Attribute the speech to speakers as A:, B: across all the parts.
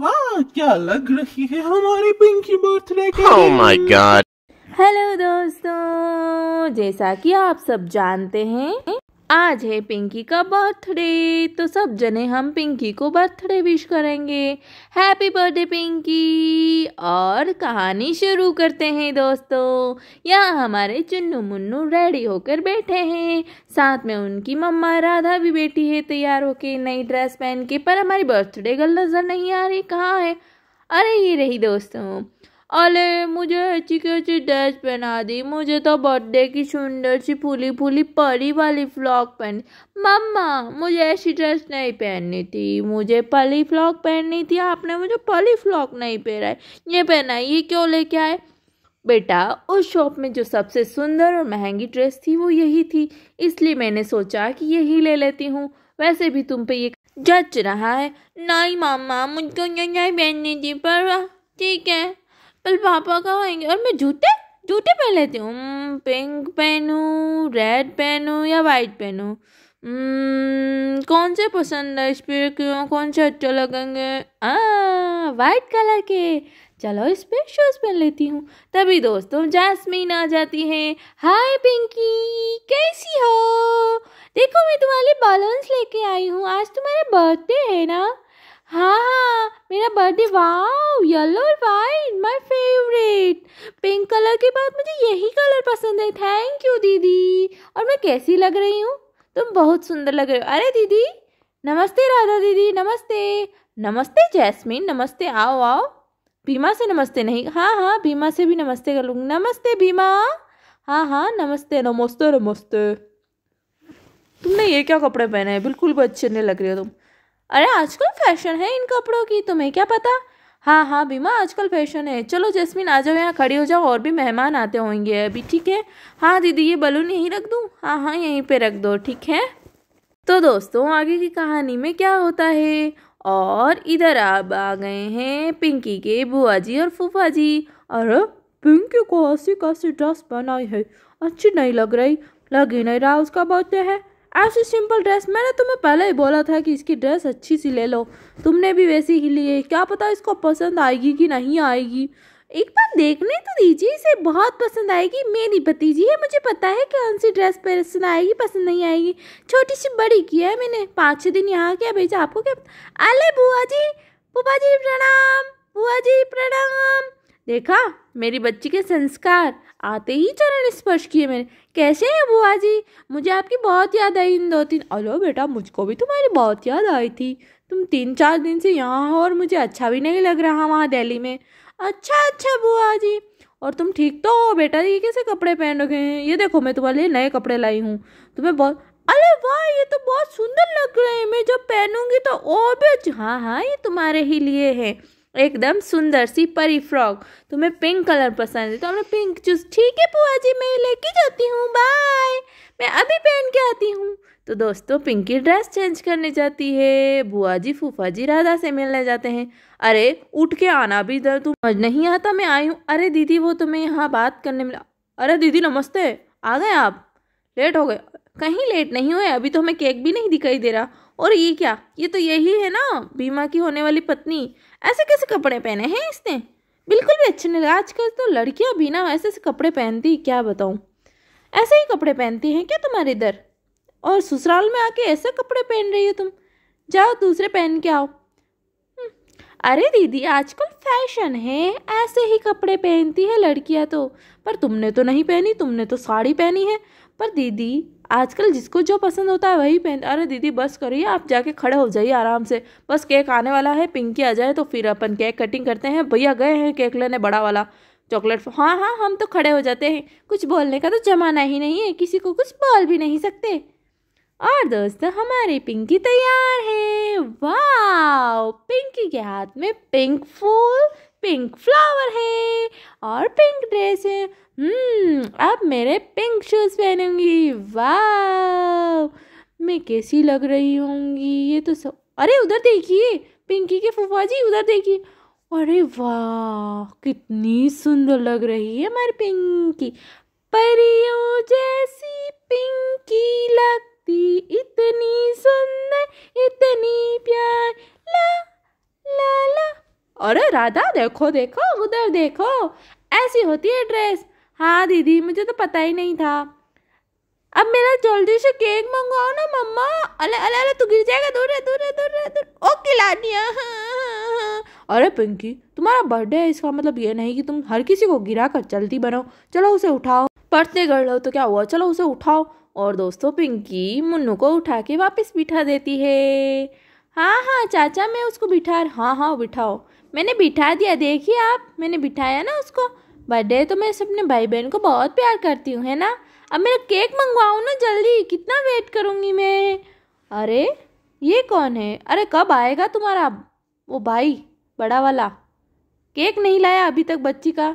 A: क्या लग रही है हमारी पिंकी बर्थडे के ओह माय हेलो दोस्तों जैसा कि आप सब जानते हैं आज है पिंकी का बर्थडे तो सब जने हम पिंकी को बर्थडे विश करेंगे हैप्पी बर्थडे पिंकी और कहानी शुरू करते हैं दोस्तों यहाँ हमारे चुन्नू मुन्नू रेडी होकर बैठे हैं साथ में उनकी मम्मा राधा भी बैठी है तैयार होके नई ड्रेस पहन के पर हमारी बर्थडे गर्ल नज़र नहीं आ रही कहाँ है अरे ये रही दोस्तों अरे मुझे अच्छी अच्छी ड्रेस पहना दी मुझे तो बर्थडे की सुंदर सी फूली फूली परी वाली फ्रॉक पहनी मम्मा मुझे ऐसी ड्रेस नहीं पहननी थी मुझे पली फ्रॉक पहननी थी आपने मुझे पली फ्रॉक नहीं पहना ये पहना ये क्यों लेके आए बेटा उस शॉप में जो सबसे सुंदर और महंगी ड्रेस थी वो यही थी इसलिए मैंने सोचा कि यही ले लेती हूँ वैसे भी तुम पे ये जच रहा है नहीं मामा मुझको यही पहननी थी पर ठीक है पल पापा कब आएंगे और मैं जूते जूते पहन लेती हूँ पिंक पहनूँ रेड पहनूँ या वाइट पहनूँ कौन से पसंद है इस पर क्यों कौन से अच्छे लगेंगे वाइट कलर के चलो इस पर शूज़ पहन लेती हूँ तभी दोस्तों जैस्मीन आ जाती है हाय पिंकी कैसी हो देखो मैं तुम्हारे बलून्स लेके आई हूँ आज तुम्हारा बर्थडे है ना हाँ हाँ मेरा बर्थडे वाओ येलो और white my favourite pink colour के बाद मुझे यही कलर पसंद है थैंक यू दीदी और मैं कैसी लग रही हूँ तुम बहुत सुंदर लग रहे हो अरे दीदी नमस्ते राधा दीदी नमस्ते नमस्ते जैस्मिन नमस्ते आओ आओ भीमा से नमस्ते नहीं हाँ हाँ भीमा से भी नमस्ते कर लूँगी नमस्ते भीमा हाँ हाँ नमस्ते नमस्ते नमस्ते तुमने ये क्या कपड़े पहने हैं बिल्कुल भी अच्छे नहीं लग रहे हो तुम अरे आजकल फैशन है इन कपड़ों की तुम्हें क्या पता हाँ हाँ बीमा आजकल फैशन है चलो जस्मिन आ जाओ यहाँ खड़ी हो जाओ और भी मेहमान आते होंगे अभी ठीक है हाँ दीदी ये बलून यहीं रख दूँ हाँ हाँ यहीं पे रख दो ठीक है तो दोस्तों आगे की कहानी में क्या होता है और इधर आप आ गए हैं पिंकी के बुआ जी और फूफा जी अरे पिंकी को ऐसी कैसी ड्रेस बनाई है अच्छी नहीं लग रही लग ही नहीं रहा उसका बर्थडे है ऐसी सिंपल ड्रेस मैंने तुम्हें पहले ही बोला था कि इसकी ड्रेस अच्छी सी ले लो तुमने भी वैसी ही ली है क्या पता इसको पसंद आएगी कि नहीं आएगी एक बार देखने तो दीजिए इसे बहुत पसंद आएगी मेरी भतीजी है मुझे पता है कौन सी ड्रेस पसंद आएगी पसंद नहीं आएगी छोटी सी बड़ी की है मैंने पाँच छः दिन यहाँ किया भेजा आपको क्या अले बुआ जी बुआ जी प्रणाम बुआ जी प्रणाम देखा मेरी बच्ची के संस्कार आते ही चरण स्पर्श किए मैंने कैसे हैं बुआ जी मुझे आपकी बहुत याद आई इन दो तीन अलो बेटा मुझको भी तुम्हारी बहुत याद आई थी तुम तीन चार दिन से यहाँ हो और मुझे अच्छा भी नहीं लग रहा वहाँ दिल्ली में अच्छा अच्छा बुआ जी और तुम ठीक तो हो बेटा ये कैसे कपड़े पहन रखे हैं ये देखो मैं तुम्हारे लिए नए कपड़े लाई हूँ तुम्हें बहुत अरे वाह ये तो बहुत सुंदर लग रहे हैं मैं जब पहनूंगी तो और भी हाँ हाँ ये तुम्हारे ही लिए है एकदम सुंदर सी परी फ्रॉक तुम्हें पिंक कलर पसंद है तो हमने पिंक चूज ठीक है बुआ जी मैं लेके जाती हूँ बाय मैं अभी पहन के आती हूँ तो दोस्तों पिंकी ड्रेस चेंज करने जाती है बुआ जी फूफा जी राधा से मिलने जाते हैं अरे उठ के आना भी इधर तू समझ नहीं आता मैं आई हूँ अरे दीदी वो तुम्हें यहाँ बात करने मिला अरे दीदी नमस्ते आ गए आप लेट हो गए कहीं लेट नहीं हुए अभी तो हमें केक भी नहीं दिखाई दे रहा और ये क्या ये तो यही है ना बीमा की होने वाली पत्नी ऐसे कैसे कपड़े पहने हैं इसने बिल्कुल भी अच्छे नहीं आज आजकल तो लड़कियां भी ना ऐसे ऐसे कपड़े पहनती क्या बताऊँ ऐसे ही कपड़े पहनती हैं क्या तुम्हारे इधर और ससुराल में आके ऐसे कपड़े पहन रही हो तुम जाओ दूसरे पहन के आओ हम्म, अरे दीदी आजकल फैशन है ऐसे ही कपड़े पहनती है लड़कियां तो पर तुमने तो नहीं पहनी तुमने तो साड़ी पहनी है पर दीदी आजकल जिसको जो पसंद होता है वही पहन अरे दीदी बस करिए आप जाके खड़े हो जाइए आराम से बस केक आने वाला है पिंकी आ जाए तो फिर अपन केक कटिंग करते हैं भैया गए हैं केक लेने बड़ा वाला चॉकलेट हाँ हाँ हम तो खड़े हो जाते हैं कुछ बोलने का तो जमाना ही नहीं है किसी को कुछ बोल भी नहीं सकते और दोस्त हमारी पिंकी तैयार है वाह पिंकी के हाथ में पिंक फूल पिंक फ्लावर है और पिंक ड्रेस है हम्म अब मेरे पिंक शूज पहनूंगी वाह मैं कैसी लग रही होंगी ये तो सब अरे उधर देखिए पिंकी के फूफा जी उधर देखिए अरे वाह कितनी सुंदर लग रही है हमारी पिंकी परियों जैसी पिंकी लगती इतनी सुंदर इतनी प्यार अरे राधा देखो देखो उधर देखो ऐसी होती है ड्रेस हाँ दीदी मुझे तो पता ही नहीं था अब मेरा जल्दी से केक मंगवाओ ना मम्मा अले अले अले तू गिर जाएगा दूर है दूर है दूर है दूर ओके लानिया हाँ, हाँ, हाँ, अरे पिंकी तुम्हारा बर्थडे है इसका मतलब ये नहीं कि तुम हर किसी को गिरा कर चलती बनो चलो उसे उठाओ पढ़ते गढ़ लो तो क्या हुआ चलो उसे उठाओ और दोस्तों पिंकी मुन्नू को उठा के वापस बिठा देती है हाँ हाँ चाचा मैं उसको बिठा हाँ हाँ बिठाओ मैंने बिठा दिया देखिए आप मैंने बिठाया ना उसको बर्थडे तो मैं अपने भाई बहन को बहुत प्यार करती हूँ है ना अब मेरा केक मंगवाऊँ ना जल्दी कितना वेट करूँगी मैं अरे ये कौन है अरे कब आएगा तुम्हारा वो भाई बड़ा वाला केक नहीं लाया अभी तक बच्ची का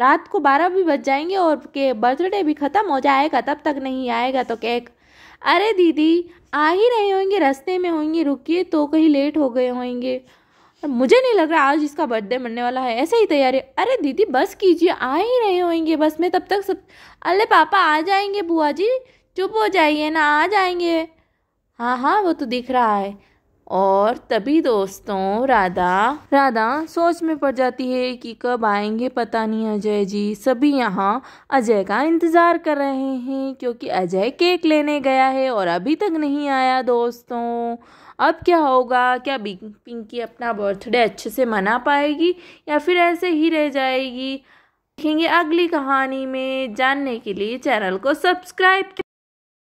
A: रात को बारह भी बज जाएंगे और के बर्थडे भी ख़त्म हो जाएगा तब तक नहीं आएगा तो केक अरे दीदी आ ही रहे होंगे रास्ते में होंगे रुकिए तो कहीं लेट हो गए होंगे मुझे नहीं लग रहा आज इसका बर्थडे मनने वाला है ऐसे ही तैयारी अरे दीदी बस कीजिए आ ही रहे होंगे बस में तब तक सब अरे पापा आ जाएंगे बुआ जी चुप हो जाइए ना आ जाएंगे हाँ हाँ वो तो दिख रहा है और तभी दोस्तों राधा राधा सोच में पड़ जाती है कि कब आएंगे पता नहीं अजय जी सभी यहाँ अजय का इंतज़ार कर रहे हैं क्योंकि अजय केक लेने गया है और अभी तक नहीं आया दोस्तों अब क्या होगा क्या पिंकी अपना बर्थडे अच्छे से मना पाएगी या फिर ऐसे ही रह जाएगी देखेंगे अगली कहानी में जानने के लिए चैनल को सब्सक्राइब